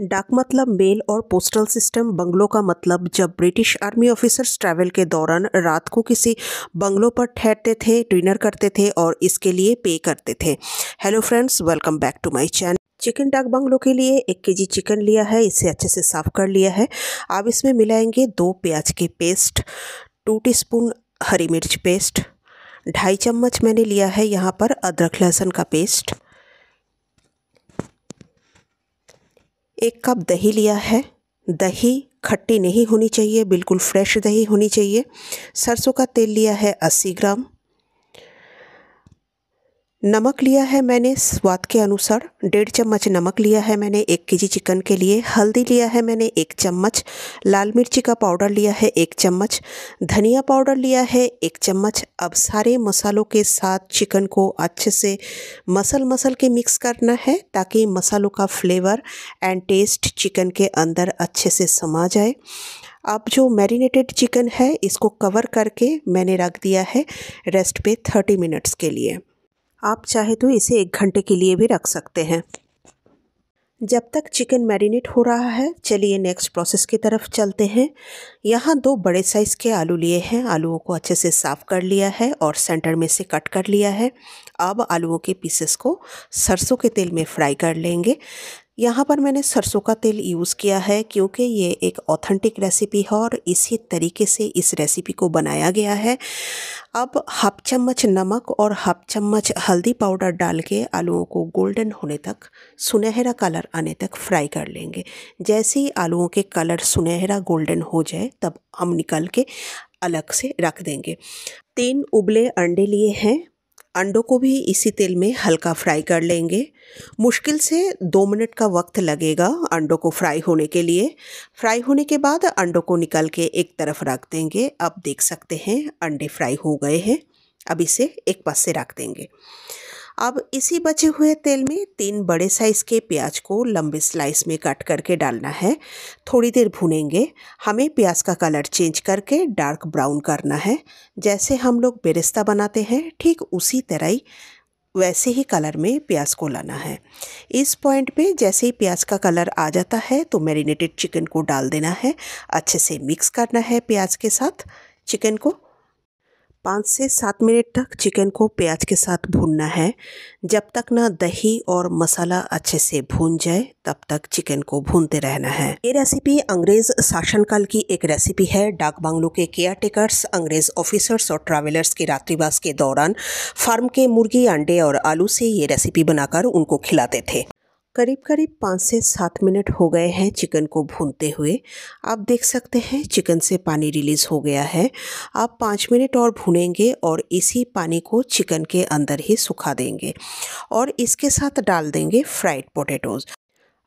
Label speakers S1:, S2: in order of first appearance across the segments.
S1: डाक मतलब मेल और पोस्टल सिस्टम बंगलों का मतलब जब ब्रिटिश आर्मी ऑफिसर्स ट्रैवल के दौरान रात को किसी बंगलों पर ठहरते थे डिनर करते थे और इसके लिए पे करते थे hello friends welcome back to my channel chicken dak bungalow के लिए एक के जी चिकन लिया है इसे अच्छे से साफ़ कर लिया है अब इसमें मिलाएंगे दो प्याज के पेस्ट टू टी हरी मिर्च पेस्ट ढाई चम्मच मैंने लिया है यहाँ पर अदरक लहसुन का पेस्ट एक कप दही लिया है दही खट्टी नहीं होनी चाहिए बिल्कुल फ्रेश दही होनी चाहिए सरसों का तेल लिया है अस्सी ग्राम नमक लिया है मैंने स्वाद के अनुसार डेढ़ चम्मच नमक लिया है मैंने एक के जी चिकन के लिए हल्दी लिया है मैंने एक चम्मच लाल मिर्ची का पाउडर लिया है एक चम्मच धनिया पाउडर लिया है एक चम्मच अब सारे मसालों के साथ चिकन को अच्छे से मसल मसल के मिक्स करना है ताकि मसालों का फ्लेवर एंड टेस्ट चिकन के अंदर अच्छे से समा जाए अब जो मैरिनेटेड चिकन है इसको कवर करके मैंने रख दिया है रेस्ट पे थर्टी मिनट्स के लिए आप चाहे तो इसे एक घंटे के लिए भी रख सकते हैं जब तक चिकन मैरिनेट हो रहा है चलिए नेक्स्ट प्रोसेस की तरफ चलते हैं यहाँ दो बड़े साइज़ के आलू लिए हैं आलूओं को अच्छे से साफ़ कर लिया है और सेंटर में से कट कर लिया है अब आलूओं के पीसेस को सरसों के तेल में फ्राई कर लेंगे यहाँ पर मैंने सरसों का तेल यूज़ किया है क्योंकि ये एक ऑथेंटिक रेसिपी है और इसी तरीके से इस रेसिपी को बनाया गया है अब हाफ चम्मच नमक और हाफ चम्मच हल्दी पाउडर डाल के आलुओं को गोल्डन होने तक सुनहरा कलर आने तक फ्राई कर लेंगे जैसे ही आलुओं के कलर सुनहरा गोल्डन हो जाए तब हम निकल के अलग से रख देंगे तीन उबले अंडे लिए हैं अंडों को भी इसी तेल में हल्का फ्राई कर लेंगे मुश्किल से दो मिनट का वक्त लगेगा अंडों को फ्राई होने के लिए फ्राई होने के बाद अंडों को निकाल के एक तरफ रख देंगे अब देख सकते हैं अंडे फ्राई हो गए हैं अब इसे एक पास से रख देंगे अब इसी बचे हुए तेल में तीन बड़े साइज़ के प्याज को लंबे स्लाइस में कट करके डालना है थोड़ी देर भुनेंगे हमें प्याज का कलर चेंज करके डार्क ब्राउन करना है जैसे हम लोग बेरिस्ता बनाते हैं ठीक उसी तरह ही वैसे ही कलर में प्याज को लाना है इस पॉइंट पे जैसे ही प्याज का कलर आ जाता है तो मैरिनेटेड चिकन को डाल देना है अच्छे से मिक्स करना है प्याज के साथ चिकन को पाँच से सात मिनट तक चिकन को प्याज के साथ भूनना है जब तक ना दही और मसाला अच्छे से भून जाए तब तक चिकन को भूनते रहना है ये रेसिपी अंग्रेज शासनकाल की एक रेसिपी है डाक बांग्लों के केयर टेकर्स अंग्रेज ऑफिसर्स और ट्रैवलर्स के रात्रिवास के दौरान फार्म के मुर्गी अंडे और आलू से ये रेसिपी बनाकर उनको खिलाते थे करीब करीब पाँच से सात मिनट हो गए हैं चिकन को भूनते हुए आप देख सकते हैं चिकन से पानी रिलीज़ हो गया है आप पाँच मिनट और भूनेंगे और इसी पानी को चिकन के अंदर ही सुखा देंगे और इसके साथ डाल देंगे फ्राइड पोटैटोज़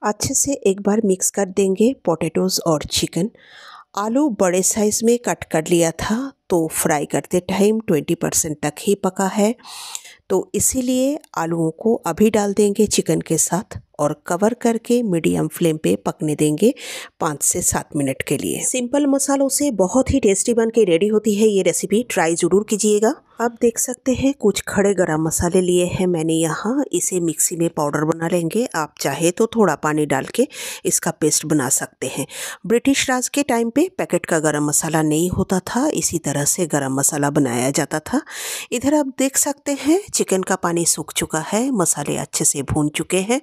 S1: अच्छे से एक बार मिक्स कर देंगे पोटैटोज़ और चिकन आलू बड़े साइज़ में कट कर लिया था तो फ्राई करते टाइम ट्वेंटी परसेंट तक ही पका है तो इसीलिए आलूओं को अभी डाल देंगे चिकन के साथ और कवर करके मीडियम फ्लेम पे पकने देंगे पाँच से सात मिनट के लिए सिंपल मसालों से बहुत ही टेस्टी बन के रेडी होती है ये रेसिपी ट्राई ज़रूर कीजिएगा आप देख सकते हैं कुछ खड़े गरम मसाले लिए हैं मैंने यहाँ इसे मिक्सी में पाउडर बना लेंगे आप चाहे तो थोड़ा पानी डाल के इसका पेस्ट बना सकते हैं ब्रिटिश राज के टाइम पे पैकेट का गरम मसाला नहीं होता था इसी तरह से गरम मसाला बनाया जाता था इधर आप देख सकते हैं चिकन का पानी सूख चुका है मसाले अच्छे से भून चुके हैं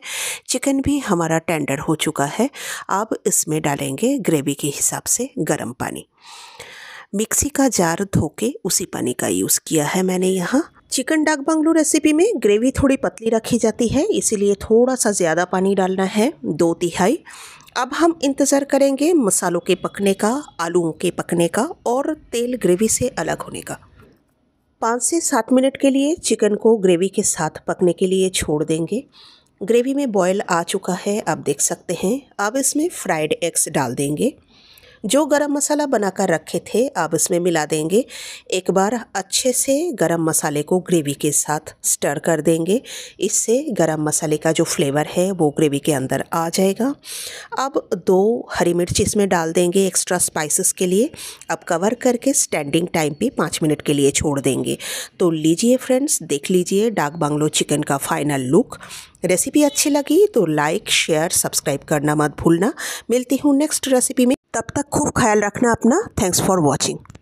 S1: चिकन भी हमारा टेंडर हो चुका है अब इसमें डालेंगे ग्रेवी के हिसाब से गर्म पानी मिक्सी का जार धो के उसी पानी का यूज़ किया है मैंने यहाँ चिकन डाक बंगलू रेसिपी में ग्रेवी थोड़ी पतली रखी जाती है इसीलिए थोड़ा सा ज़्यादा पानी डालना है दो तिहाई अब हम इंतज़ार करेंगे मसालों के पकने का आलूओं के पकने का और तेल ग्रेवी से अलग होने का पाँच से सात मिनट के लिए चिकन को ग्रेवी के साथ पकने के लिए छोड़ देंगे ग्रेवी में बॉयल आ चुका है आप देख सकते हैं अब इसमें फ्राइड एग्स डाल देंगे जो गरम मसाला बनाकर रखे थे अब इसमें मिला देंगे एक बार अच्छे से गरम मसाले को ग्रेवी के साथ स्टर कर देंगे इससे गरम मसाले का जो फ्लेवर है वो ग्रेवी के अंदर आ जाएगा अब दो हरी मिर्च इसमें डाल देंगे एक्स्ट्रा स्पाइसेस के लिए अब कवर करके स्टैंडिंग टाइम पे पाँच मिनट के लिए छोड़ देंगे तो लीजिए फ्रेंड्स देख लीजिए डाक बांग्लो चिकन का फाइनल लुक रेसिपी अच्छी लगी तो लाइक शेयर सब्सक्राइब करना मत भूलना मिलती हूँ नेक्स्ट रेसिपी में तब तक खूब ख्याल रखना अपना थैंक्स फॉर वॉचिंग